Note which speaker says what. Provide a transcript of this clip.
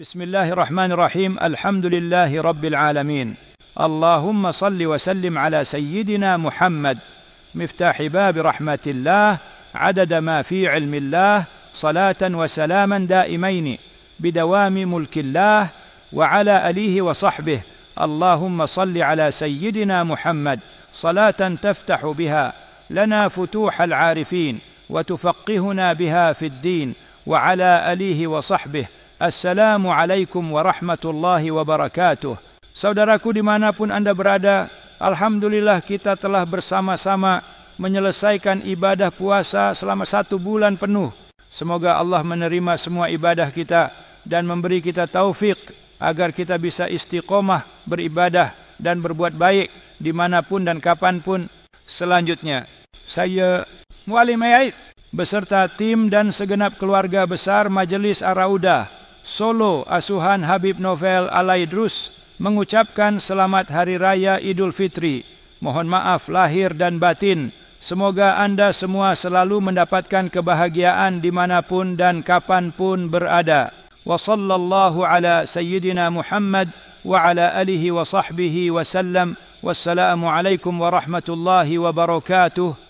Speaker 1: بسم الله الرحمن الرحيم الحمد لله رب العالمين اللهم صل وسلم على سيدنا محمد مفتاح باب رحمه الله عدد ما في علم الله صلاه وسلاما دائمين بدوام ملك الله وعلى اليه وصحبه اللهم صل على سيدنا محمد صلاه تفتح بها لنا فتوح العارفين وتفقهنا بها في الدين وعلى اليه وصحبه Assalamualaikum warahmatullahi wabarakatuh. Saudaraku dimanapun anda berada, Alhamdulillah kita telah bersama-sama menyelesaikan ibadah puasa selama satu bulan penuh. Semoga Allah menerima semua ibadah kita dan memberi kita taufik agar kita bisa istiqomah beribadah dan berbuat baik dimanapun dan kapanpun selanjutnya. Saya Mualim Ayyid beserta tim dan segenap keluarga besar Majelis Arauda. Ar Solo Asuhan Habib Novel Alaidrus mengucapkan selamat Hari Raya Idul Fitri. Mohon maaf lahir dan batin. Semoga anda semua selalu mendapatkan kebahagiaan dimanapun dan kapanpun berada. Wassalamu ala sayyidina Muhammad wa ala alihi wa sahibhi wa sallam. Wassalamu alaikum warahmatullahi wabarakatuh.